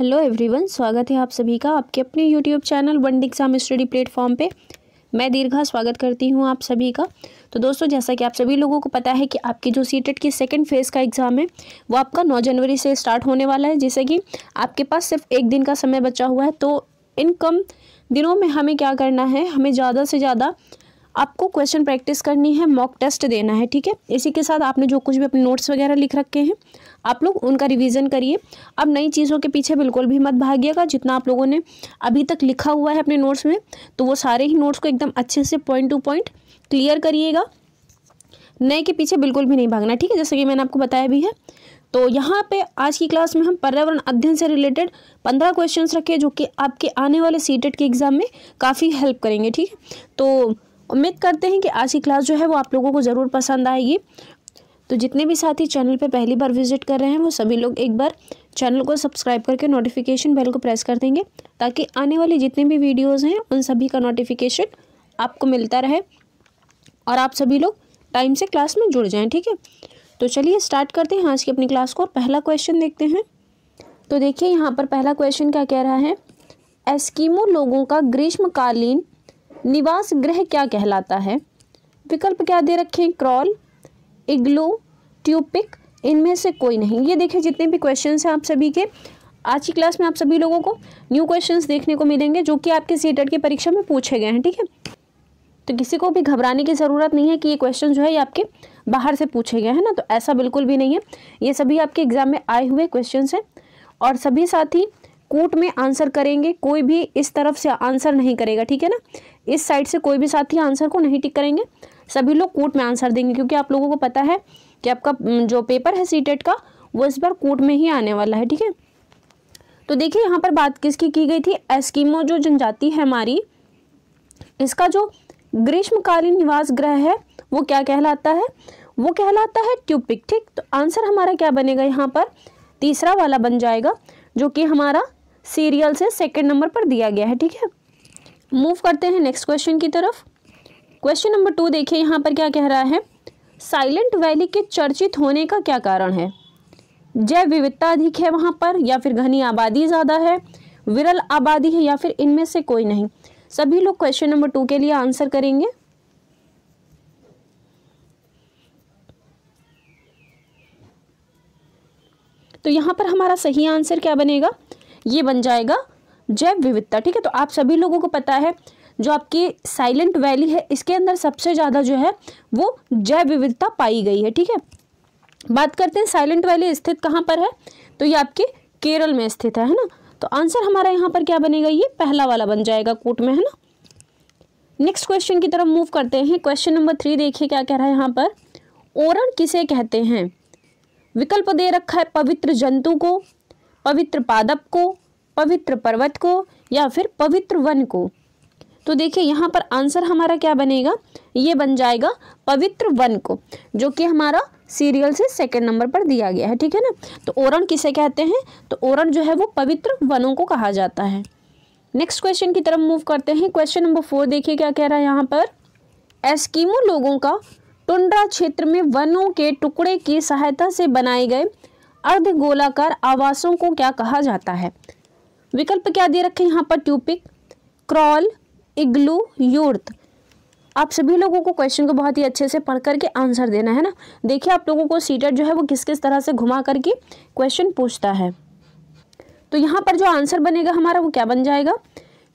hello everyone स्वागत है आप सभी का आपके अपने YouTube channel one exam study platform पे मैं दीर्घा स्वागत करती हूँ आप सभी का तो दोस्तों जैसा कि आप सभी लोगों को पता है कि आपकी जो सीटेट की सेकेंड फेज़ का एग्ज़ाम है वो आपका नौ जनवरी से स्टार्ट होने वाला है जैसे कि आपके पास सिर्फ एक दिन का समय बचा हुआ है तो इन कम दिनों में हमें क्या करना है हमें ज़्यादा से ज़्यादा आपको क्वेश्चन प्रैक्टिस करनी है मॉक टेस्ट देना है ठीक है इसी के साथ आपने जो कुछ भी अपने नोट्स वगैरह लिख रखे हैं आप लोग उनका रिवीजन करिए अब नई चीज़ों के पीछे बिल्कुल भी मत भागिएगा जितना आप लोगों ने अभी तक लिखा हुआ है अपने नोट्स में तो वो सारे ही नोट्स को एकदम अच्छे से पॉइंट टू पॉइंट क्लियर करिएगा नए के पीछे बिल्कुल भी नहीं भागना ठीक है जैसे कि मैंने आपको बताया भी है तो यहाँ पे आज की क्लास में हम पर्यावरण अध्ययन से रिलेटेड पंद्रह क्वेश्चंस रखे जो कि आपके आने वाले सीटेट e के एग्ज़ाम में काफ़ी हेल्प करेंगे ठीक है तो उम्मीद करते हैं कि आज की क्लास जो है वो आप लोगों को ज़रूर पसंद आएगी तो जितने भी साथी चैनल पर पहली बार विजिट कर रहे हैं वो सभी लोग एक बार चैनल को सब्सक्राइब करके नोटिफिकेशन बेल को प्रेस कर देंगे ताकि आने वाले जितने भी वीडियोज़ हैं उन सभी का नोटिफिकेशन आपको मिलता रहे और आप सभी लोग टाइम से क्लास में जुड़ जाएँ ठीक है तो चलिए स्टार्ट करते हैं आज की अपनी क्लास को और पहला क्वेश्चन देखते हैं तो देखिए यहाँ पर पहला क्वेश्चन क्या कह रहा है एस्कीमो लोगों का ग्रीष्मकालीन निवास गृह क्या कहलाता है विकल्प क्या दे रखे हैं क्रॉल इग्लू ट्यूपिक इनमें से कोई नहीं ये देखिए जितने भी क्वेश्चन हैं आप सभी के आज की क्लास में आप सभी लोगों को न्यू क्वेश्चंस देखने को मिलेंगे जो कि आपके सी e e की परीक्षा में पूछे गए हैं ठीक है तो किसी को भी घबराने की ज़रूरत नहीं है कि ये क्वेश्चन जो है ये आपके बाहर से पूछे गए हैं ना तो ऐसा बिल्कुल भी नहीं है ये सभी आपके एग्ज़ाम में आए हुए क्वेश्चन हैं और सभी साथी कोर्ट में आंसर करेंगे कोई भी इस तरफ से आंसर नहीं करेगा ठीक है ना इस साइड से कोई भी साथी आंसर को नहीं टिक करेंगे सभी लोग कोर्ट में आंसर देंगे क्योंकि आप लोगों को पता है कि आपका जो पेपर है सी का वो इस बार कोर्ट में ही आने वाला है ठीक है तो देखिए यहाँ पर बात किसकी की गई थी एस्कीमो जो जनजाति है हमारी इसका जो ग्रीष्मकालीन निवास ग्रह है वो क्या कहलाता है वो कहलाता है ट्यूपिक ठीक तो आंसर हमारा क्या बनेगा यहाँ पर तीसरा वाला बन जाएगा जो कि हमारा सीरियल से सेकेंड नंबर पर दिया गया है ठीक है मूव करते हैं नेक्स्ट क्वेश्चन की तरफ क्वेश्चन नंबर टू देखिए यहाँ पर क्या कह रहा है साइलेंट वैली के चर्चित होने का क्या कारण है जैव विविधता अधिक है वहाँ पर या फिर घनी आबादी ज़्यादा है विरल आबादी है या फिर इनमें से कोई नहीं सभी लोग क्वेश्चन नंबर टू के लिए आंसर करेंगे तो यहाँ पर हमारा सही आंसर क्या बनेगा ये बन जाएगा जैव विविधता ठीक है तो आप सभी लोगों को पता है जो आपकी साइलेंट वैली है इसके अंदर सबसे ज़्यादा जो है वो जैव विविधता पाई गई है ठीक है बात करते हैं साइलेंट वैली स्थित कहाँ पर है तो ये आपके केरल में स्थित है है ना तो आंसर हमारा यहाँ पर क्या बनेगा ये पहला वाला बन जाएगा कोट में है ना नेक्स्ट क्वेश्चन की तरफ मूव करते हैं क्वेश्चन नंबर थ्री देखिए क्या कह रहा है यहाँ पर ओरण किसे कहते हैं विकल्प दे रखा है पवित्र जंतु को पवित्र पादप को पवित्र पर्वत को या फिर पवित्र वन को तो देखिए यहाँ पर आंसर हमारा क्या बनेगा ये बन जाएगा पवित्र वन को जो कि हमारा सीरियल से सेकंड नंबर पर दिया गया है ठीक है ना तो ओरण किसे कहते हैं तो ओरण जो है वो पवित्र वनों को कहा जाता है नेक्स्ट क्वेश्चन की तरफ मूव करते हैं क्वेश्चन नंबर फोर देखिए क्या कह रहा है यहाँ पर एस्कीमो लोगों का टुंड्रा क्षेत्र में वनों के टुकड़े की सहायता से बनाए गए अर्ध गोलाकार आवासों को क्या कहा जाता है विकल्प क्या दे रखे यहाँ पर ट्यूपिक क्रॉल इग्लू यूर्त आप सभी लोगों को क्वेश्चन को बहुत ही अच्छे से पढ़ करके आंसर देना है ना देखिए आप लोगों को सीटर जो है वो किस किस तरह से घुमा करके क्वेश्चन पूछता है तो यहाँ पर जो आंसर बनेगा हमारा वो क्या बन जाएगा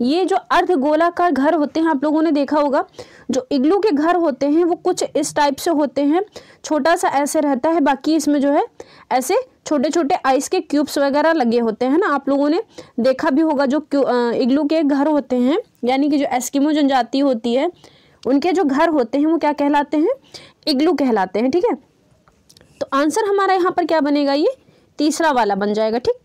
ये जो अर्ध गोलाकार घर होते हैं आप लोगों ने देखा होगा जो इग्लू के घर होते हैं वो कुछ इस टाइप से होते हैं छोटा सा ऐसे रहता है बाकी इसमें जो है ऐसे छोटे छोटे आइस के क्यूब्स वगैरह लगे होते हैं ना आप लोगों ने देखा भी होगा जो इग्लू के घर होते हैं यानी कि जो एस्किमो जनजाति होती है उनके जो घर होते हैं वो क्या कहलाते हैं इग्लू कहलाते हैं ठीक है तो आंसर हमारा यहाँ पर क्या बनेगा ये तीसरा वाला बन जाएगा ठीक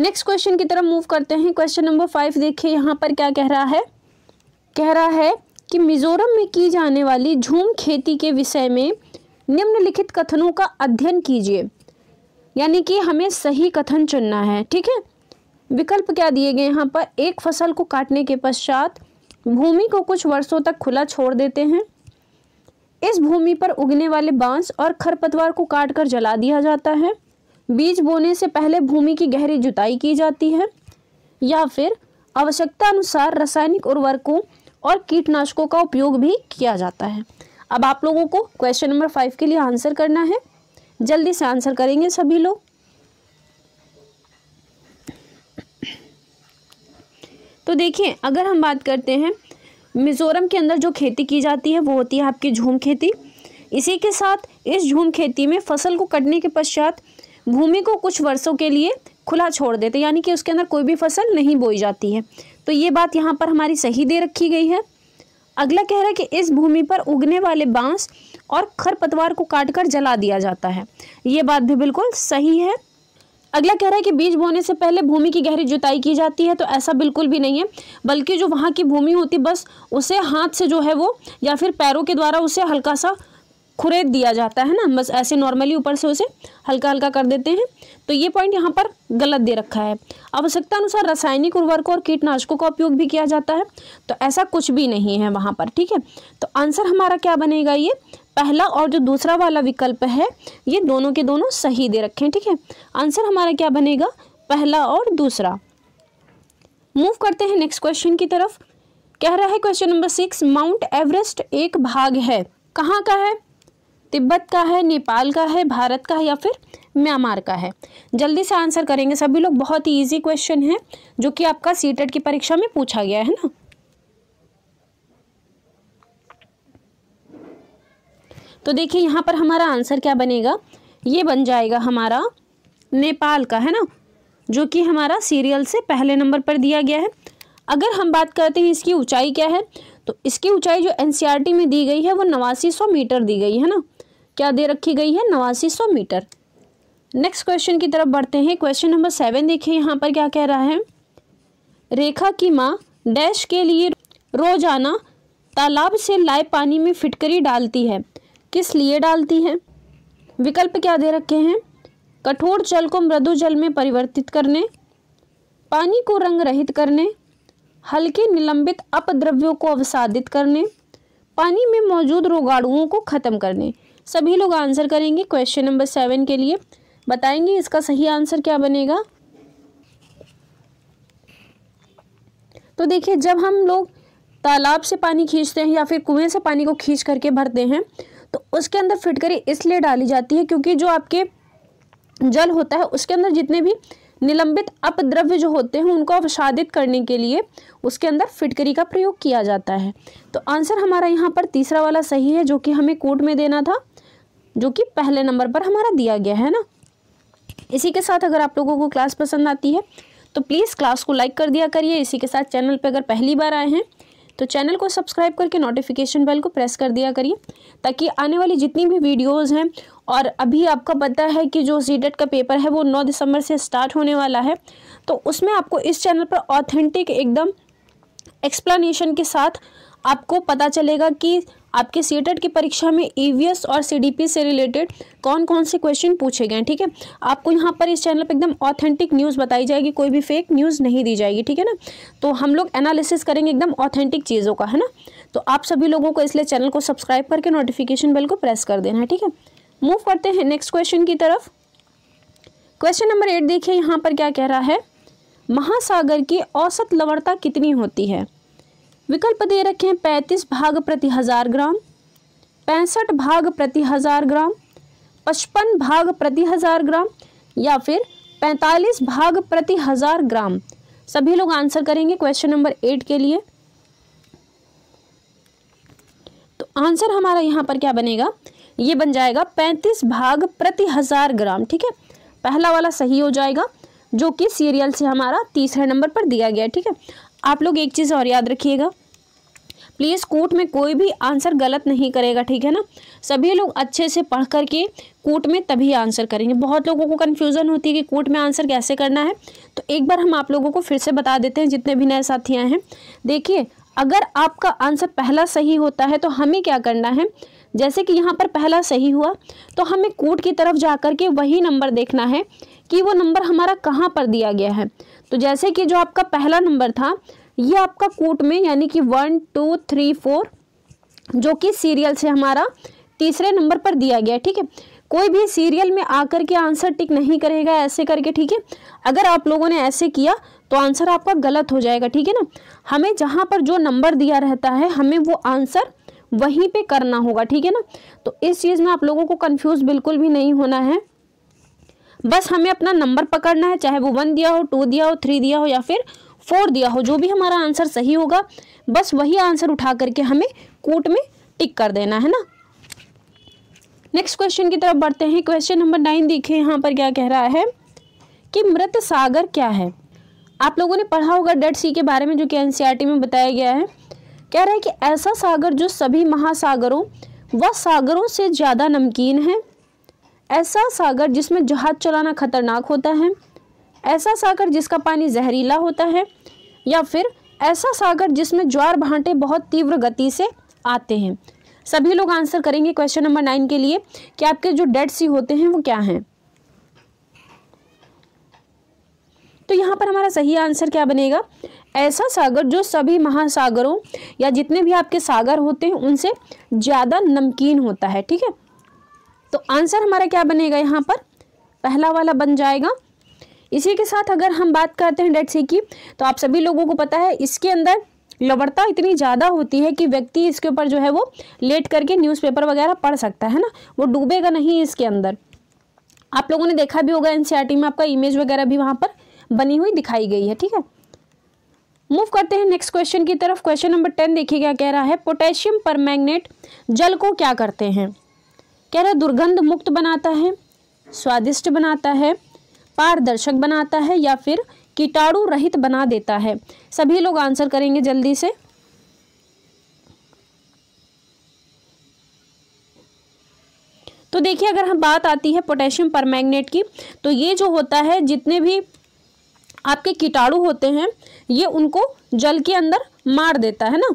नेक्स्ट क्वेश्चन की तरफ मूव करते हैं क्वेश्चन नंबर फाइव देखिए यहाँ पर क्या कह रहा है कह रहा है कि मिज़ोरम में की जाने वाली झूम खेती के विषय में निम्नलिखित कथनों का अध्ययन कीजिए यानी कि हमें सही कथन चुनना है ठीक है विकल्प क्या दिए गए यहाँ पर एक फसल को काटने के पश्चात भूमि को कुछ वर्षों तक खुला छोड़ देते हैं इस भूमि पर उगने वाले बांस और खरपतवार को काटकर जला दिया जाता है बीज बोने से पहले भूमि की गहरी जुताई की जाती है या फिर आवश्यकता अनुसार रासायनिक उर्वरकों और कीटनाशकों का उपयोग भी किया जाता है अब आप लोगों को क्वेश्चन नंबर फाइव के लिए आंसर करना है जल्दी से आंसर करेंगे सभी लोग तो देखिए अगर हम बात करते हैं मिज़ोरम के अंदर जो खेती की जाती है वो होती है आपकी झूम खेती इसी के साथ इस झूम खेती में फसल को कटने के पश्चात भूमि को कुछ वर्षों के लिए खुला छोड़ देते यानी कि उसके अंदर कोई भी फसल नहीं बोई जाती है तो ये बात यहाँ पर हमारी सही दे रखी गई है अगला कह रहा है कि इस भूमि पर उगने वाले बांस और खरपतवार को काटकर जला दिया जाता है ये बात भी बिल्कुल सही है अगला कह रहा है कि बीज बोने से पहले भूमि की गहरी जुताई की जाती है तो ऐसा बिल्कुल भी नहीं है बल्कि जो वहाँ की भूमि होती बस उसे हाथ से जो है वो या फिर पैरों के द्वारा उसे हल्का सा खुरेद दिया जाता है ना बस ऐसे नॉर्मली ऊपर से उसे हल्का हल्का कर देते हैं तो ये पॉइंट यहाँ पर गलत दे रखा है आवश्यकता अनुसार रासायनिक उर्वरकों और कीटनाशकों का उपयोग भी किया जाता है तो ऐसा कुछ भी नहीं है वहाँ पर ठीक है तो आंसर हमारा क्या बनेगा ये पहला और जो दूसरा वाला विकल्प है ये दोनों के दोनों सही दे रखे हैं ठीक है आंसर हमारा क्या बनेगा पहला और दूसरा मूव करते हैं नेक्स्ट क्वेश्चन की तरफ कह रहा है question number six Mount Everest एक भाग है कहाँ का है तिब्बत का है नेपाल का है भारत का है या फिर म्यांमार का है जल्दी से आंसर करेंगे सभी लोग बहुत ही ईजी क्वेश्चन है जो कि आपका सी e की परीक्षा में पूछा गया है ना तो देखिए यहाँ पर हमारा आंसर क्या बनेगा ये बन जाएगा हमारा नेपाल का है ना जो कि हमारा सीरियल से पहले नंबर पर दिया गया है अगर हम बात करते हैं इसकी ऊंचाई क्या है तो इसकी ऊंचाई जो एनसीईआरटी e में दी गई है वो नवासी सौ मीटर दी गई है ना क्या दे रखी गई है नवासी सौ मीटर नेक्स्ट क्वेश्चन की तरफ बढ़ते हैं क्वेश्चन नंबर सेवन देखिए यहाँ पर क्या कह रहा है रेखा की माँ डैश के लिए रोजाना तालाब से लाए पानी में फिटकरी डालती है किस लिए डालती है विकल्प क्या दे रखे हैं कठोर जल को मृदु जल में परिवर्तित करने पानी को रंग रहित करने हल्के निलंबित अपद्रव्यों को अवसादित करने पानी में मौजूद रोगाणुओं को खत्म करने सभी लोग आंसर करेंगे क्वेश्चन नंबर सेवन के लिए बताएंगे इसका सही आंसर क्या बनेगा तो देखिए जब हम लोग तालाब से पानी खींचते हैं या फिर कुएं से पानी को खींच करके भरते हैं तो उसके अंदर फिटकरी इसलिए डाली जाती है क्योंकि जो आपके जल होता है उसके अंदर जितने भी निलंबित अपद्रव्य जो होते हैं उनको अवसादित करने के लिए उसके अंदर फिटकरी का प्रयोग किया जाता है तो आंसर हमारा यहाँ पर तीसरा वाला सही है जो कि हमें कोर्ट में देना था जो कि पहले नंबर पर हमारा दिया गया है ना इसी के साथ अगर आप लोगों को क्लास पसंद आती है तो प्लीज़ क्लास को लाइक कर दिया करिए इसी के साथ चैनल पर अगर पहली बार आए हैं तो चैनल को सब्सक्राइब करके नोटिफिकेशन बेल को प्रेस कर दिया करिए ताकि आने वाली जितनी भी वीडियोस हैं और अभी आपका पता है कि जो सी का पेपर है वो 9 दिसंबर से स्टार्ट होने वाला है तो उसमें आपको इस चैनल पर ऑथेंटिक एकदम एक्सप्लेनेशन के साथ आपको पता चलेगा कि आपके सी e e की परीक्षा में ई e और सी से रिलेटेड कौन कौन से क्वेश्चन पूछे गए ठीक है आपको यहाँ पर इस चैनल पर एकदम ऑथेंटिक न्यूज़ बताई जाएगी कोई भी फेक न्यूज़ नहीं दी जाएगी ठीक है ना तो हम लोग एनालिसिस करेंगे एकदम ऑथेंटिक चीज़ों का है ना तो आप सभी लोगों को इसलिए चैनल को सब्सक्राइब करके नोटिफिकेशन बेल को प्रेस कर देना है ठीक है मूव करते हैं नेक्स्ट क्वेश्चन की तरफ क्वेश्चन नंबर एट देखिए यहाँ पर क्या कह रहा है महासागर की औसत लवणता कितनी होती है विकल्प दे रखे हैं पैंतीस भाग प्रति हजार ग्राम पैंसठ भाग प्रति हजार ग्राम पचपन भाग प्रति हजार ग्राम या फिर पैंतालीस भाग प्रति हजार ग्राम सभी लोग आंसर करेंगे क्वेश्चन नंबर एट के लिए तो आंसर हमारा यहाँ पर क्या बनेगा ये बन जाएगा पैंतीस भाग प्रति हजार ग्राम ठीक है पहला वाला सही हो जाएगा जो कि सीरियल से हमारा तीसरे नंबर पर दिया गया ठीक है आप लोग एक चीज़ और याद रखिएगा प्लीज़ कोर्ट में कोई भी आंसर गलत नहीं करेगा ठीक है ना सभी लोग अच्छे से पढ़ करके कूट में तभी आंसर करेंगे बहुत लोगों को कन्फ्यूज़न होती है कि कोर्ट में आंसर कैसे करना है तो एक बार हम आप लोगों को फिर से बता देते हैं जितने भी नए साथी आए हैं देखिए अगर आपका आंसर पहला सही होता है तो हमें क्या करना है जैसे कि यहाँ पर पहला सही हुआ तो हमें कोर्ट की तरफ जा करके के वही नंबर देखना है कि वो नंबर हमारा कहाँ पर दिया गया है तो जैसे कि जो आपका पहला नंबर था ये आपका कूट में यानी कि वन टू थ्री फोर जो कि सीरियल से हमारा तीसरे नंबर पर दिया गया ठीक है कोई भी सीरियल में आकर के आंसर टिक नहीं करेगा ऐसे करके ठीक है अगर आप लोगों ने ऐसे किया तो आंसर आपका गलत हो जाएगा ठीक है ना हमें जहाँ पर जो नंबर दिया रहता है हमें वो आंसर वहीं पे करना होगा ठीक है ना तो इस चीज़ में आप लोगों को कंफ्यूज बिल्कुल भी नहीं होना है बस हमें अपना नंबर पकड़ना है चाहे वो वन दिया हो टू दिया हो थ्री दिया हो या फिर फोर दिया हो जो भी हमारा आंसर सही होगा बस वही आंसर उठा करके हमें कोट में टिक कर देना है ना नेक्स्ट क्वेश्चन की तरफ बढ़ते हैं क्वेश्चन नंबर नाइन देखिए यहाँ पर क्या कह रहा है कि मृत सागर क्या है आप लोगों ने पढ़ा होगा डेड सी के बारे में जो कि एनसीईआरटी e में बताया गया है कह रहा है कि ऐसा सागर जो सभी महासागरों व सागरों से ज़्यादा नमकीन है ऐसा सागर जिसमें जहाज चलाना खतरनाक होता है ऐसा सागर जिसका पानी जहरीला होता है या फिर ऐसा सागर जिसमें ज्वार भांटे बहुत तीव्र गति से आते हैं सभी लोग आंसर करेंगे क्वेश्चन नंबर नाइन के लिए कि आपके जो डेड सी होते हैं वो क्या हैं तो यहाँ पर हमारा सही आंसर क्या बनेगा ऐसा सागर जो सभी महासागरों या जितने भी आपके सागर होते हैं उनसे ज़्यादा नमकीन होता है ठीक है तो आंसर हमारा क्या बनेगा यहाँ पर पहला वाला बन जाएगा इसी के साथ अगर हम बात करते हैं डेट सी की तो आप सभी लोगों को पता है इसके अंदर लवड़ता इतनी ज़्यादा होती है कि व्यक्ति इसके ऊपर जो है वो लेट करके न्यूज़पेपर वगैरह पढ़ सकता है ना वो डूबेगा नहीं इसके अंदर आप लोगों ने देखा भी होगा एनसीईआरटी e में आपका इमेज वगैरह भी वहाँ पर बनी हुई दिखाई गई है ठीक है मूव करते हैं नेक्स्ट क्वेश्चन की तरफ क्वेश्चन नंबर टेन देखिए क्या कह रहा है पोटेशियम पर जल को क्या करते हैं कह रहे दुर्गंध मुक्त बनाता है स्वादिष्ट बनाता है पारदर्शक बनाता है या फिर कीटाणु रहित बना देता है सभी लोग आंसर करेंगे जल्दी से तो देखिए अगर हम बात आती है पोटेशियम परमैग्नेट की तो ये जो होता है जितने भी आपके कीटाणु होते हैं ये उनको जल के अंदर मार देता है ना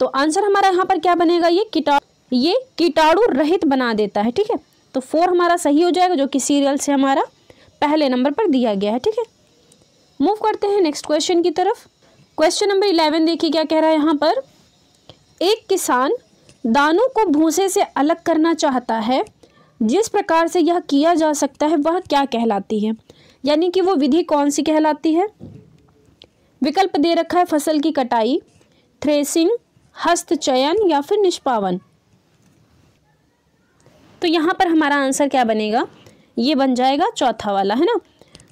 तो आंसर हमारा यहाँ पर क्या बनेगा ये कीटाणु ये कीटाणु रहित बना देता है ठीक है तो फोर हमारा सही हो जाएगा जो कि सीरियल से हमारा पहले नंबर पर दिया गया है ठीक है मूव करते हैं नेक्स्ट क्वेश्चन की तरफ क्वेश्चन नंबर इलेवन देखिए क्या कह रहा है यहाँ पर एक किसान दानों को भूसे से अलग करना चाहता है जिस प्रकार से यह किया जा सकता है वह क्या कहलाती है यानी कि वो विधि कौन सी कहलाती है विकल्प दे रखा है फसल की कटाई थ्रेसिंग हस्त चयन या फिर निष्पावन तो यहाँ पर हमारा आंसर क्या बनेगा ये बन जाएगा चौथा वाला है ना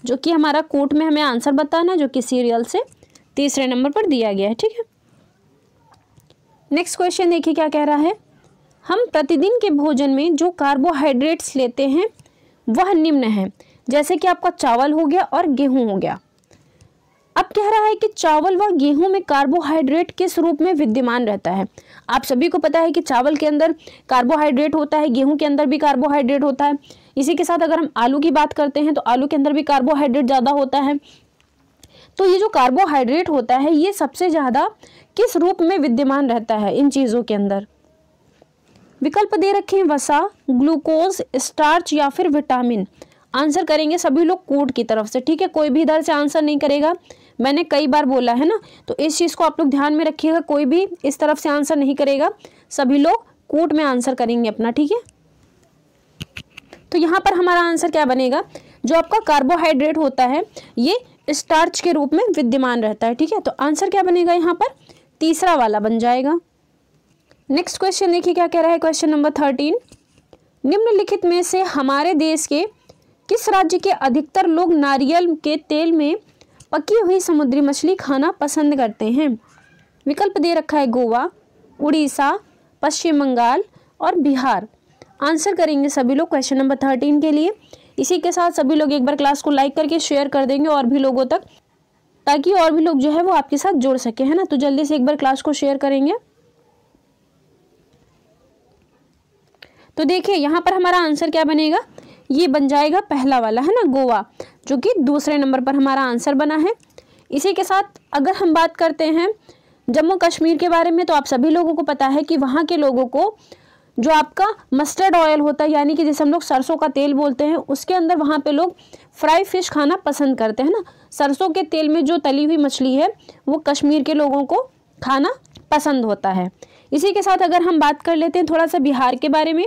जो कि हमारा कोट में हमें आंसर बताना जो कि सीरियल से तीसरे नंबर पर दिया गया है ठीक है नेक्स्ट क्वेश्चन देखिए क्या कह रहा है हम प्रतिदिन के भोजन में जो कार्बोहाइड्रेट्स लेते हैं वह निम्न है जैसे कि आपका चावल हो गया और गेहूँ हो गया अब कह रहा है कि चावल व गेहूं में कार्बोहाइड्रेट किस रूप में विद्यमान रहता है आप सभी को पता है कि चावल के अंदर कार्बोहाइड्रेट होता है गेहूं के अंदर भी कार्बोहाइड्रेट होता है इसी के साथ अगर हम आलू की बात करते हैं तो आलू के अंदर भी कार्बोहाइड्रेट ज़्यादा होता है तो ये जो कार्बोहाइड्रेट होता है ये सबसे ज़्यादा किस रूप में विद्यमान रहता है इन चीज़ों के अंदर विकल्प दे रखे हैं वसा ग्लूकोज स्टार्च या फिर विटामिन आंसर करेंगे सभी लोग कोड की तरफ से ठीक है कोई भी इधर से आंसर नहीं करेगा मैंने कई बार बोला है ना तो इस चीज़ को आप लोग ध्यान में रखिएगा कोई भी इस तरफ से आंसर नहीं करेगा सभी लोग कोर्ट में आंसर करेंगे अपना ठीक है तो यहाँ पर हमारा आंसर क्या बनेगा जो आपका कार्बोहाइड्रेट होता है ये स्टार्च के रूप में विद्यमान रहता है ठीक है तो आंसर क्या बनेगा यहाँ पर तीसरा वाला बन जाएगा नेक्स्ट क्वेश्चन देखिए क्या कह रहा है क्वेश्चन नंबर थर्टीन निम्नलिखित में से हमारे देश के किस राज्य के अधिकतर लोग नारियल के तेल में पकी हुई समुद्री मछली खाना पसंद करते हैं विकल्प दे रखा है गोवा उड़ीसा पश्चिम बंगाल और बिहार आंसर करेंगे सभी लोग क्वेश्चन नंबर थर्टीन के लिए इसी के साथ सभी लोग एक बार क्लास को लाइक करके शेयर कर देंगे और भी लोगों तक ताकि और भी लोग जो है वो आपके साथ जोड़ सके है ना तो जल्दी से एक बार क्लास को शेयर करेंगे तो देखिए यहाँ पर हमारा आंसर क्या बनेगा ये बन जाएगा पहला वाला है ना गोवा जो कि दूसरे नंबर पर हमारा आंसर बना है इसी के साथ अगर हम बात करते हैं जम्मू कश्मीर के बारे में तो आप सभी लोगों को पता है कि वहाँ के लोगों को जो आपका मस्टर्ड ऑयल होता है यानी कि जैसे हम लोग सरसों का तेल बोलते हैं उसके अंदर वहाँ पे लोग फ्राई फिश खाना पसंद करते हैं ना सरसों के तेल में जो तली हुई मछली है वो कश्मीर के लोगों को खाना पसंद होता है इसी के साथ अगर हम बात कर लेते हैं थोड़ा सा बिहार के बारे में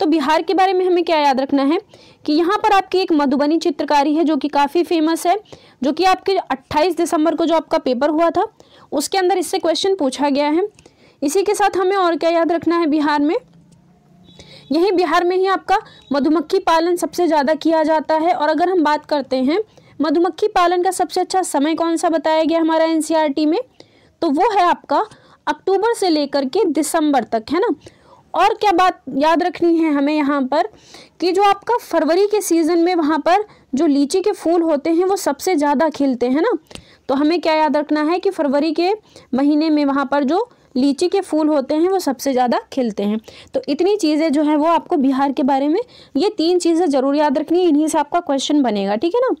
तो बिहार के बारे में हमें क्या याद रखना है कि यहाँ पर आपकी एक मधुबनी चित्रकारी है जो कि काफ़ी फेमस है जो कि आपके 28 दिसंबर को जो आपका पेपर हुआ था उसके अंदर इससे क्वेश्चन पूछा गया है इसी के साथ हमें और क्या याद रखना है बिहार में यही बिहार में ही आपका मधुमक्खी पालन सबसे ज़्यादा किया जाता है और अगर हम बात करते हैं मधुमक्खी पालन का सबसे अच्छा समय कौन सा बताया गया हमारा एन e में तो वो है आपका अक्टूबर से लेकर के दिसंबर तक है ना और क्या बात याद रखनी है हमें यहाँ पर कि जो आपका फरवरी के सीज़न में वहाँ पर जो लीची के फूल होते हैं वो सबसे ज़्यादा खिलते हैं ना तो हमें क्या याद रखना है कि फरवरी के महीने में वहाँ पर जो लीची के फूल होते हैं वो सबसे ज़्यादा खिलते हैं तो इतनी चीज़ें जो हैं वो आपको बिहार के बारे में ये तीन चीज़ें ज़रूर याद रखनी है इन्हीं से आपका क्वेश्चन बनेगा ठीक है ना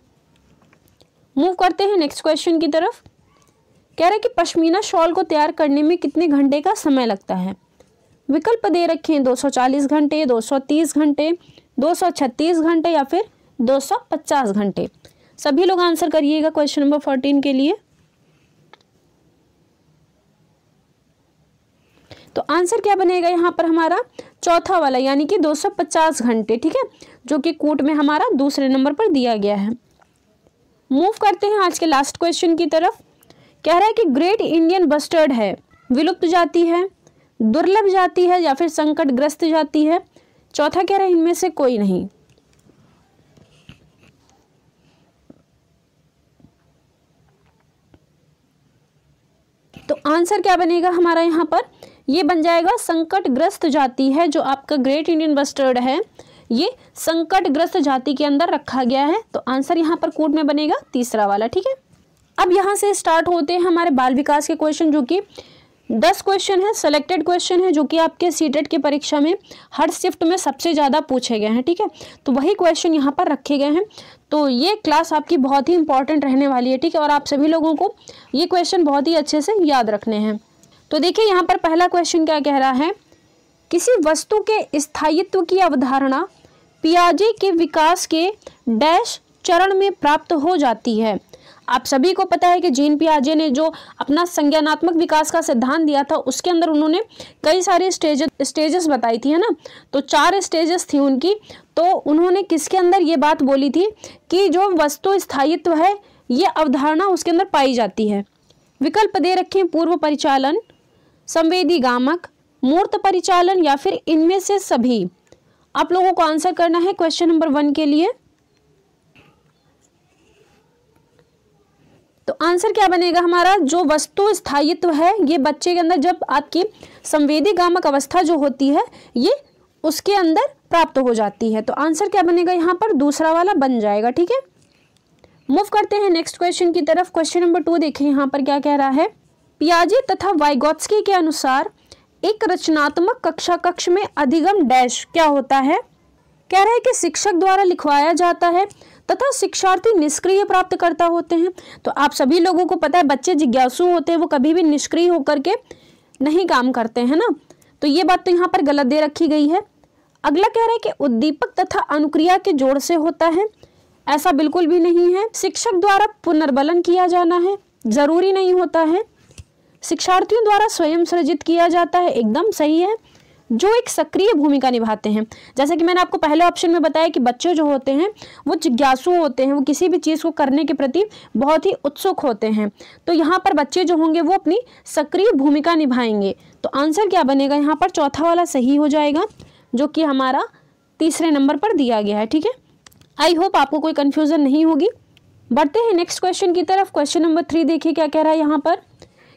मूव करते हैं नेक्स्ट क्वेश्चन की तरफ कह रहे कि पश्मीना शॉल को तैयार करने में कितने घंटे का समय लगता है विकल्प दे रखे हैं 240 घंटे 230 घंटे 236 घंटे या फिर 250 घंटे सभी लोग आंसर करिएगा क्वेश्चन नंबर फोर्टीन के लिए तो आंसर क्या बनेगा यहाँ पर हमारा चौथा वाला यानी कि 250 घंटे ठीक है जो कि कूट में हमारा दूसरे नंबर पर दिया गया है मूव करते हैं आज के लास्ट क्वेश्चन की तरफ कह रहा है कि ग्रेट इंडियन बस्टर्ड है विलुप्त जाती है दुर्लभ जाति है या फिर संकटग्रस्त जाति है चौथा कह रहे हैं इनमें से कोई नहीं तो आंसर क्या बनेगा हमारा यहाँ पर ये बन जाएगा संकटग्रस्त जाति है जो आपका ग्रेट इंडियन बस्टर्ड है ये संकटग्रस्त जाति के अंदर रखा गया है तो आंसर यहाँ पर कोर्ट में बनेगा तीसरा वाला ठीक है अब यहाँ से स्टार्ट होते हैं हमारे बाल विकास के क्वेश्चन जो कि दस क्वेश्चन है सेलेक्टेड क्वेश्चन है जो कि आपके सीटेट e की परीक्षा में हर शिफ्ट में सबसे ज़्यादा पूछे गए हैं ठीक है तो वही क्वेश्चन यहाँ पर रखे गए हैं तो ये क्लास आपकी बहुत ही इंपॉर्टेंट रहने वाली है ठीक है और आप सभी लोगों को ये क्वेश्चन बहुत ही अच्छे से याद रखने हैं तो देखिए यहाँ पर पहला क्वेश्चन क्या कह रहा है किसी वस्तु के स्थायित्व की अवधारणा पियाजे के विकास के डैश चरण में प्राप्त हो जाती है आप सभी को पता है कि जीन पियाजे ने जो अपना संज्ञानात्मक विकास का सिद्धांत दिया था उसके अंदर उन्होंने कई सारी स्टेज स्टेजेस बताई थी है ना तो चार स्टेजेस थी उनकी तो उन्होंने किसके अंदर ये बात बोली थी कि जो वस्तु स्थायित्व है ये अवधारणा उसके अंदर पाई जाती है विकल्प दे रखें पूर्व परिचालन संवेदी गामक मूर्त परिचालन या फिर इनमें से सभी आप लोगों को आंसर करना है क्वेश्चन नंबर वन के लिए तो आंसर क्या बनेगा हमारा जो वस्तु स्थायित्व है ये बच्चे के अंदर जब आपकी संवेदी गामक अवस्था जो होती है ये उसके अंदर प्राप्त हो जाती है तो आंसर क्या बनेगा यहाँ पर दूसरा वाला बन जाएगा ठीक है मूव करते हैं नेक्स्ट क्वेश्चन की तरफ क्वेश्चन नंबर टू देखें यहाँ पर क्या कह रहा है पियाजे तथा वाइगोत्सकी के अनुसार एक रचनात्मक कक्षा कक्ष में अधिगम डैश क्या होता है कह रहा है कि शिक्षक द्वारा लिखवाया जाता है तथा शिक्षार्थी निष्क्रिय प्राप्त करता होते हैं तो आप सभी लोगों को पता है बच्चे जिज्ञासु होते हैं वो कभी भी निष्क्रिय होकर के नहीं काम करते हैं ना तो ये बात तो यहाँ पर गलत दे रखी गई है अगला कह रहे हैं कि उद्दीपक तथा अनुक्रिया के जोड़ से होता है ऐसा बिल्कुल भी नहीं है शिक्षक द्वारा पुनर्बलन किया जाना है जरूरी नहीं होता है शिक्षार्थियों द्वारा स्वयं सृजित किया जाता है एकदम सही है जो एक सक्रिय भूमिका निभाते हैं जैसे कि मैंने आपको पहले ऑप्शन में बताया कि बच्चे जो होते हैं वो जिज्ञासु होते हैं वो किसी भी चीज़ को करने के प्रति बहुत ही उत्सुक होते हैं तो यहाँ पर बच्चे जो होंगे वो अपनी सक्रिय भूमिका निभाएंगे तो आंसर क्या बनेगा यहाँ पर चौथा वाला सही हो जाएगा जो कि हमारा तीसरे नंबर पर दिया गया है ठीक है आई होप आपको कोई कन्फ्यूज़न नहीं होगी बढ़ते हैं नेक्स्ट क्वेश्चन की तरफ क्वेश्चन नंबर थ्री देखिए क्या कह रहा है यहाँ पर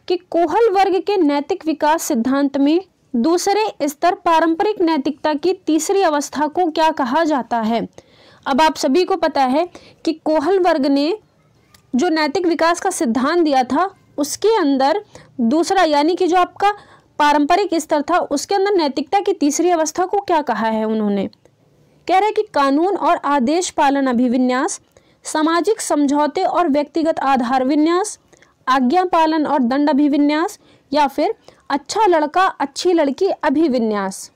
कि कोहल वर्ग के नैतिक विकास सिद्धांत में दूसरे स्तर पारंपरिक नैतिकता की तीसरी अवस्था को क्या कहा जाता है अब आप सभी को पता है कि कोहल वर्ग ने जो नैतिक विकास का सिद्धांत दिया था उसके अंदर दूसरा यानी कि जो आपका पारंपरिक स्तर था उसके अंदर नैतिकता की तीसरी अवस्था को क्या कहा है उन्होंने कह रहे कि कानून और आदेश पालन अभिविन्यास सामाजिक समझौते और व्यक्तिगत आधार विन्यास आज्ञा पालन और दंड अभिविन्यास या फिर अच्छा लड़का अच्छी लड़की अभिविन्यास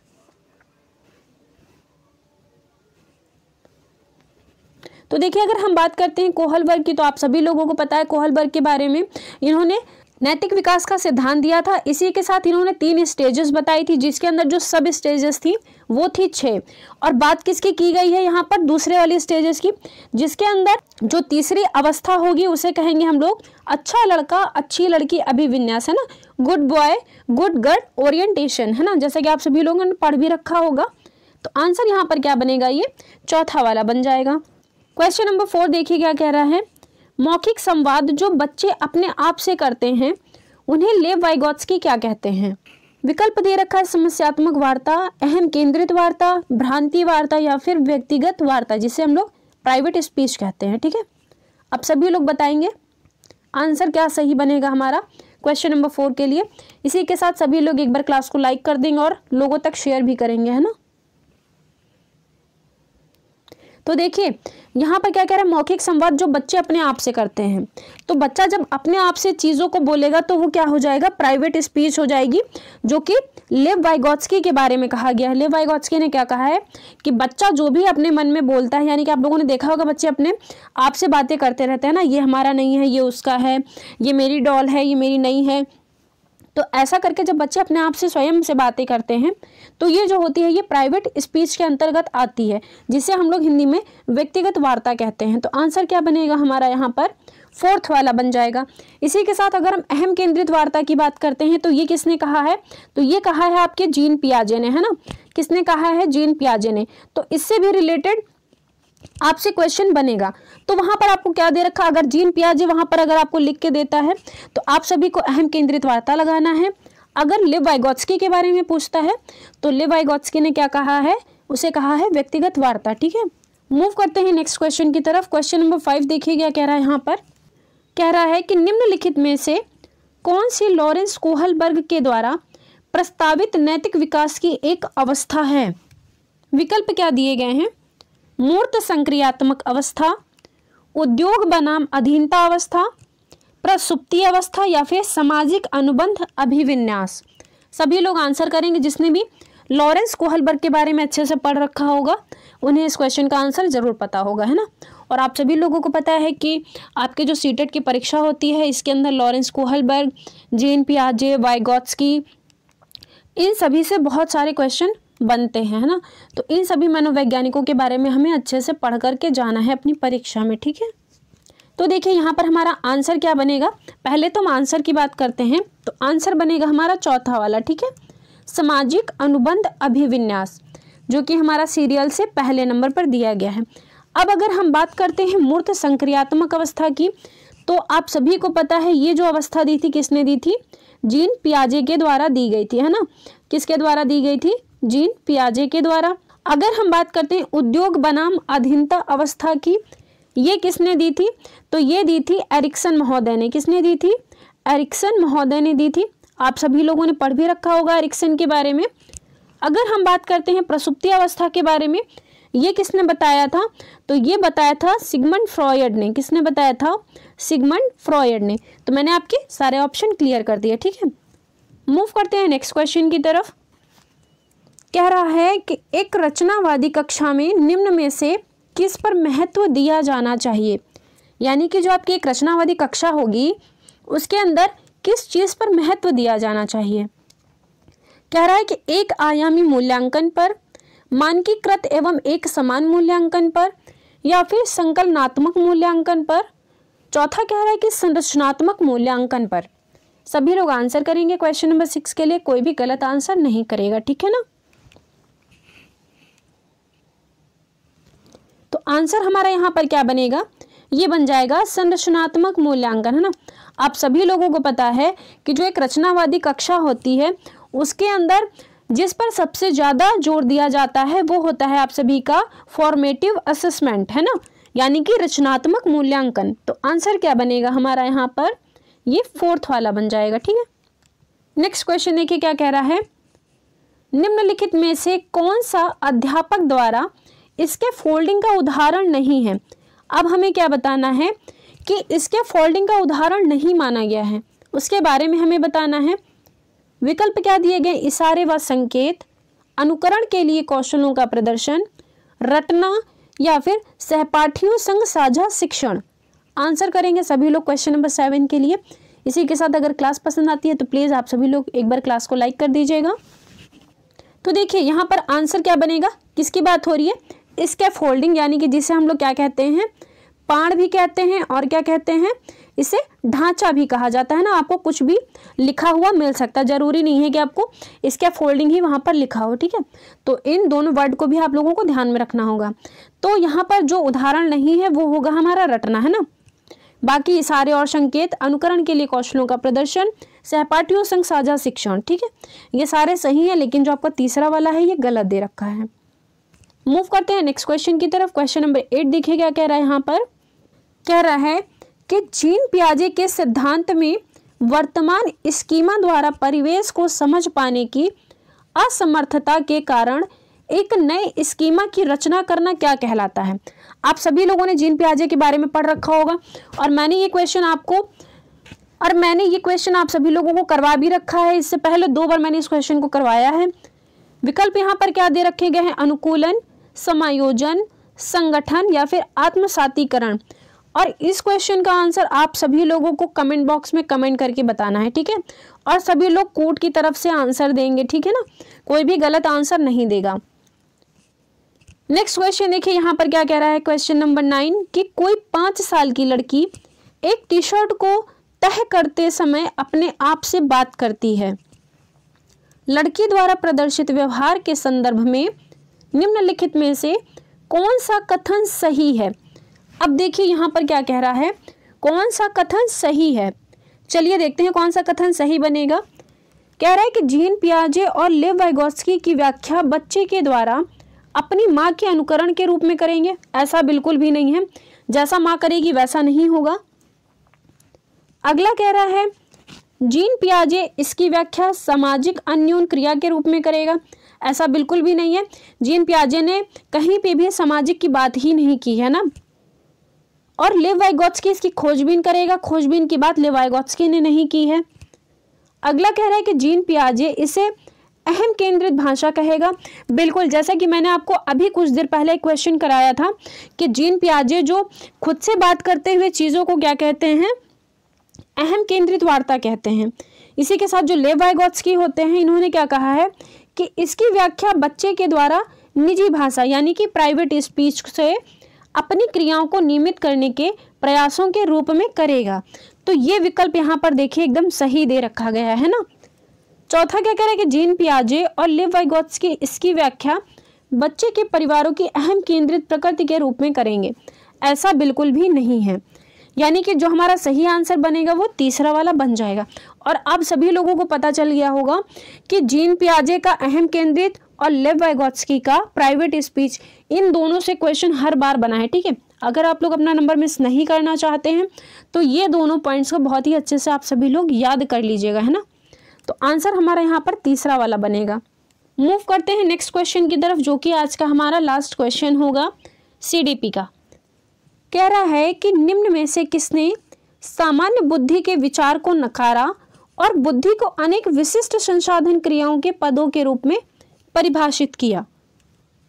तो देखिए अगर हम बात करते हैं कोहल वर्ग की तो आप सभी लोगों को पता है कोहल वर्ग के बारे में इन्होंने नैतिक विकास का सिद्धांत दिया था इसी के साथ इन्होंने तीन स्टेजेस बताई थी जिसके अंदर जो सब स्टेजेस थी वो थी छः और बात किसकी की गई है यहाँ पर दूसरे वाली स्टेजेस की जिसके अंदर जो तीसरी अवस्था होगी उसे कहेंगे हम लोग अच्छा लड़का अच्छी लड़की अभिविन्यास है ना good boy good girl orientation है ना जैसा कि आप सभी लोगों ने पढ़ भी रखा होगा तो आंसर यहाँ पर क्या बनेगा ये चौथा वाला बन जाएगा क्वेश्चन नंबर फोर देखिए क्या कह रहा है मौखिक संवाद जो बच्चे अपने आप से करते हैं उन्हें लेव की क्या कहते हैं विकल्प दे रखा है समस्यात्मक वार्ता अहम केंद्रित वार्ता भ्रांति वार्ता या फिर व्यक्तिगत वार्ता जिसे हम लोग प्राइवेट स्पीच कहते हैं ठीक है अब सभी लोग बताएंगे आंसर क्या सही बनेगा हमारा क्वेश्चन नंबर फोर के लिए इसी के साथ सभी लोग एक बार क्लास को लाइक कर देंगे और लोगों तक शेयर भी करेंगे है ना तो देखिए यहाँ पर क्या कह रहा है मौखिक संवाद जो बच्चे अपने आप से करते हैं तो बच्चा जब अपने आप से चीज़ों को बोलेगा तो वो क्या हो जाएगा प्राइवेट स्पीच हो जाएगी जो कि लेव वाइगॉट्सकी के बारे में कहा गया है लेव वाइगॉट्सकी ने क्या कहा है कि बच्चा जो भी अपने मन में बोलता है यानी कि आप लोगों ने देखा होगा बच्चे अपने आप से बातें करते रहते हैं ना ये हमारा नहीं है ये उसका है ये मेरी डॉल है ये मेरी नहीं है तो ऐसा करके जब बच्चे अपने आप से स्वयं से बातें करते हैं तो ये जो होती है ये प्राइवेट स्पीच के अंतर्गत आती है जिसे हम लोग हिंदी में व्यक्तिगत वार्ता कहते हैं तो आंसर क्या बनेगा हमारा यहाँ पर फोर्थ वाला बन जाएगा इसी के साथ अगर हम अहम केंद्रित वार्ता की बात करते हैं तो ये किसने कहा है तो ये कहा है आपके जीन पियाजे ने है ना किसने कहा है जीन पियाजे ने तो इससे भी रिलेटेड आपसे क्वेश्चन बनेगा तो वहां पर आपको क्या दे रखा अगर जीन पियाजे वहां पर अगर आपको लिख के देता है तो आप सभी को अहम केंद्रित वार्ता लगाना है अगर लिव वाइगोत्सकी के बारे में पूछता है तो लिव वाइगोत्सकी ने क्या कहा है उसे कहा है व्यक्तिगत वार्ता ठीक है मूव करते हैं नेक्स्ट क्वेश्चन की तरफ क्वेश्चन नंबर फाइव देखिए क्या कह रहा है यहाँ पर कह रहा है कि निम्नलिखित में से कौन सी लॉरेंस कोहलबर्ग के द्वारा प्रस्तावित नैतिक विकास की एक अवस्था है विकल्प क्या दिए गए हैं मूर्त संक्रियात्मक अवस्था उद्योग बनाम अधीनता अवस्था प्रसुप्ति अवस्था या फिर सामाजिक अनुबंध अभिविन्यास सभी लोग आंसर करेंगे जिसने भी लॉरेंस कोहलबर्ग के बारे में अच्छे से पढ़ रखा होगा उन्हें इस क्वेश्चन का आंसर ज़रूर पता होगा है ना और आप सभी लोगों को पता है कि आपके जो सीटेट e की परीक्षा होती है इसके अंदर लॉरेंस कोहलबर्ग जेन पियाजे वाइगॉट्स की इन सभी से बहुत सारे क्वेश्चन बनते हैं है ना तो इन सभी मनोवैज्ञानिकों के बारे में हमें अच्छे से पढ़ करके जाना है अपनी परीक्षा में ठीक है तो देखिए यहाँ पर हमारा आंसर क्या बनेगा पहले तो हम आंसर की बात करते हैं तो आंसर बनेगा हमारा चौथा वाला ठीक है सामाजिक अनुबंध अभिविन्यास जो कि हमारा सीरियल से पहले नंबर पर दिया गया है अब अगर हम बात करते हैं मूर्त संक्रियात्मक अवस्था की तो आप सभी को पता है ये जो अवस्था दी थी किसने दी थी जीन पियाजे के द्वारा दी गई थी है ना किसके द्वारा दी गई थी जीन पियाजे के द्वारा अगर हम बात करते हैं उद्योग बनाम अधीनता अवस्था की ये किसने दी थी तो ये दी थी एरिक्सन महोदय ने किसने दी थी एरिक्सन महोदय ने दी थी आप सभी लोगों ने पढ़ भी रखा होगा एरिक्सन के बारे में अगर हम बात करते हैं प्रसुप्ति अवस्था के बारे में ये किसने बताया था तो ये बताया था सिगमंड फ्रॉयड ने किसने बताया था सिगमंड फ्रॉयड ने तो मैंने आपके सारे ऑप्शन क्लियर कर दिए ठीक है मूव करते हैं नेक्स्ट क्वेश्चन की तरफ कह रहा है कि एक रचनावादी कक्षा में निम्न में से किस पर महत्व दिया जाना चाहिए यानी कि जो आपकी एक रचनावादी कक्षा होगी उसके अंदर किस चीज़ पर महत्व दिया जाना चाहिए कह रहा है कि एक आयामी मूल्यांकन पर मानकीकृत एवं एक समान मूल्यांकन पर या फिर संकलनात्मक मूल्यांकन पर चौथा कह रहा है कि संरचनात्मक मूल्यांकन पर सभी लोग आंसर करेंगे क्वेश्चन नंबर सिक्स के लिए कोई भी गलत आंसर नहीं करेगा ठीक है ना तो आंसर हमारा यहाँ पर क्या बनेगा ये बन जाएगा संरचनात्मक मूल्यांकन है ना आप सभी लोगों को पता है कि जो एक रचनावादी कक्षा होती है उसके अंदर जिस पर सबसे ज़्यादा जोर दिया जाता है वो होता है आप सभी का फॉर्मेटिव असेसमेंट है ना यानी कि रचनात्मक मूल्यांकन तो आंसर क्या बनेगा हमारा यहाँ पर ये फोर्थ वाला बन जाएगा ठीक है नेक्स्ट क्वेश्चन देखिए क्या कह रहा है निम्नलिखित में से कौन सा अध्यापक द्वारा इसके फोल्डिंग का उदाहरण नहीं है अब हमें क्या बताना है कि इसके फोल्डिंग का उदाहरण नहीं माना गया है उसके बारे में हमें बताना है विकल्प क्या दिए गए इशारे व संकेत अनुकरण के लिए कौशलों का प्रदर्शन रटना या फिर सहपाठियों संग साझा शिक्षण आंसर करेंगे सभी लोग क्वेश्चन नंबर सेवन के लिए इसी के साथ अगर क्लास पसंद आती है तो प्लीज़ आप सभी लोग एक बार क्लास को लाइक कर दीजिएगा तो देखिए यहाँ पर आंसर क्या बनेगा किसकी बात हो रही है इसके फोल्डिंग यानी कि जिसे हम लोग क्या कहते हैं पाण भी कहते हैं और क्या कहते हैं इसे ढांचा भी कहा जाता है ना आपको कुछ भी लिखा हुआ मिल सकता है ज़रूरी नहीं है कि आपको इसका फोल्डिंग ही वहां पर लिखा हो ठीक है तो इन दोनों वर्ड को भी आप लोगों को ध्यान में रखना होगा तो यहाँ पर जो उदाहरण नहीं है वो होगा हमारा रटना है ना बाकी सारे और संकेत अनुकरण के लिए कौशलों का प्रदर्शन सहपाठियों संग साझा शिक्षण ठीक है ये सारे सही है लेकिन जो आपका तीसरा वाला है ये गलत दे रखा है मूव करते हैं नेक्स्ट क्वेश्चन की तरफ क्वेश्चन नंबर एट देखिए क्या कह रहा है यहाँ पर कह रहा है कि जीन प्याजे के सिद्धांत में वर्तमान स्कीमा द्वारा परिवेश को समझ पाने की असमर्थता के कारण एक नए स्कीमा की रचना करना क्या कहलाता है आप सभी लोगों ने जीन प्याजे के बारे में पढ़ रखा होगा और मैंने ये क्वेश्चन आपको और मैंने ये क्वेश्चन आप सभी लोगों को करवा भी रखा है इससे पहले दो बार मैंने इस क्वेश्चन को करवाया है विकल्प यहाँ पर क्या दे रखे गए हैं अनुकूलन समायोजन संगठन या फिर आत्मसातीकरण और इस क्वेश्चन का आंसर आप सभी लोगों को कमेंट बॉक्स में कमेंट करके बताना है ठीक है और सभी लोग कोर्ट की तरफ से आंसर देंगे ठीक है ना कोई भी गलत आंसर नहीं देगा नेक्स्ट क्वेश्चन देखिए यहाँ पर क्या कह रहा है क्वेश्चन नंबर नाइन कि कोई पांच साल की लड़की एक टी शर्ट को तह करते समय अपने आप से बात करती है लड़की द्वारा प्रदर्शित व्यवहार के संदर्भ में निम्नलिखित में से कौन सा कथन सही है अब देखिए यहाँ पर क्या कह रहा है कौन सा कथन सही है चलिए देखते हैं कौन सा कथन सही बनेगा कह रहा है कि जीन पियाजे और लेव वाइगोस्की की व्याख्या बच्चे के द्वारा अपनी माँ के अनुकरण के रूप में करेंगे ऐसा बिल्कुल भी नहीं है जैसा माँ करेगी वैसा नहीं होगा अगला कह रहा है जीन पियाजे इसकी व्याख्या सामाजिक अन्यून क्रिया के रूप में करेगा ऐसा बिल्कुल भी नहीं है जीन पियाजे ने कहीं पे भी सामाजिक की बात ही नहीं की है ना और लिव वाइगोत्सकी इसकी खोजबीन करेगा खोजबीन की बात वाइगोत्सकी ने नहीं की है अगला कह रहा है कि जीन पियाजे इसे अहम केंद्रित भाषा कहेगा बिल्कुल जैसा कि मैंने आपको अभी कुछ देर पहले एक क्वेश्चन कराया था कि जीन पियाजे जो खुद से बात करते हुए चीज़ों को क्या कहते हैं अहम केंद्रित वार्ता कहते हैं इसी के साथ जो लेव वाइगोत्स्की होते हैं इन्होंने क्या कहा है कि इसकी व्याख्या बच्चे के द्वारा निजी भाषा यानी कि प्राइवेट स्पीच से अपनी क्रियाओं को नियमित करने के प्रयासों के रूप में करेगा तो ये विकल्प यहाँ पर देखिए एकदम सही दे रखा गया है ना चौथा क्या कह रहा है कि जीन पियाजे और लिव की इसकी व्याख्या बच्चे के परिवारों की अहम केंद्रित प्रकृति के रूप में करेंगे ऐसा बिल्कुल भी नहीं है यानी कि जो हमारा सही आंसर बनेगा वो तीसरा वाला बन जाएगा और अब सभी लोगों को पता चल गया होगा कि जीन पियाजे का अहम केंद्रित और लेव वाइगॉट्सकी का प्राइवेट स्पीच इन दोनों से क्वेश्चन हर बार बना है ठीक है अगर आप लोग अपना नंबर मिस नहीं करना चाहते हैं तो ये दोनों पॉइंट्स को बहुत ही अच्छे से आप सभी लोग याद कर लीजिएगा है ना तो आंसर हमारा यहाँ पर तीसरा वाला बनेगा मूव करते हैं नेक्स्ट क्वेश्चन की तरफ जो कि आज का हमारा लास्ट क्वेश्चन होगा सी का कह रहा है कि निम्न में से किसने सामान्य बुद्धि के विचार को नकारा और बुद्धि को अनेक विशिष्ट संसाधन क्रियाओं के पदों के रूप में परिभाषित किया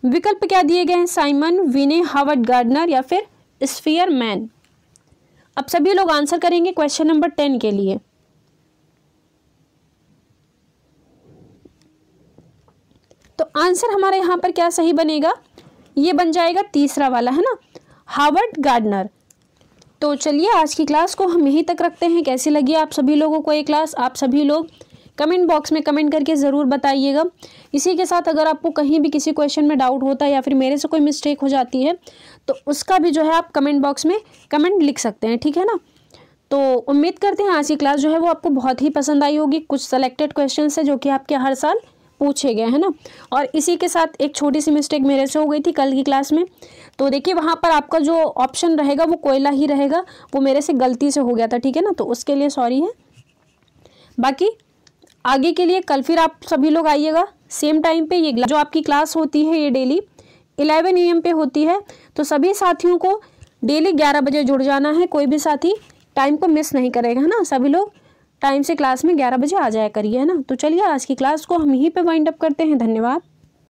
विकल्प क्या दिए गए हैं साइमन विने हावर्ड गार्डनर या फिर स्फियर मैन अब सभी लोग आंसर करेंगे क्वेश्चन नंबर टेन के लिए तो आंसर हमारे यहां पर क्या सही बनेगा ये बन जाएगा तीसरा वाला है ना हावर्ड गार्डनर तो चलिए आज की क्लास को हम यहीं तक रखते हैं कैसी लगी आप सभी लोगों को ये क्लास आप सभी लोग कमेंट बॉक्स में कमेंट करके ज़रूर बताइएगा इसी के साथ अगर आपको कहीं भी किसी क्वेश्चन में डाउट होता है या फिर मेरे से कोई मिस्टेक हो जाती है तो उसका भी जो है आप कमेंट बॉक्स में कमेंट लिख सकते हैं ठीक है ना तो उम्मीद करते हैं आज की क्लास जो है वो आपको बहुत ही पसंद आई होगी कुछ सेलेक्टेड क्वेश्चन है जो कि आपके हर साल पूछे गए है ना और इसी के साथ एक छोटी सी मिस्टेक मेरे से हो गई थी कल की क्लास में तो देखिए वहाँ पर आपका जो ऑप्शन रहेगा वो कोयला ही रहेगा वो मेरे से गलती से हो गया था ठीक है ना तो उसके लिए सॉरी है बाकी आगे के लिए कल फिर आप सभी लोग आइएगा सेम टाइम पे ये जो आपकी क्लास होती है ये डेली इलेवन ए एम पे होती है तो सभी साथियों को डेली ग्यारह बजे जुड़ जाना है कोई भी साथी टाइम को मिस नहीं करेगा है ना सभी लोग टाइम से क्लास में ग्यारह बजे आ जाया करिए है ना तो चलिए आज की क्लास को हम यहीं पे वाइंड अप करते हैं धन्यवाद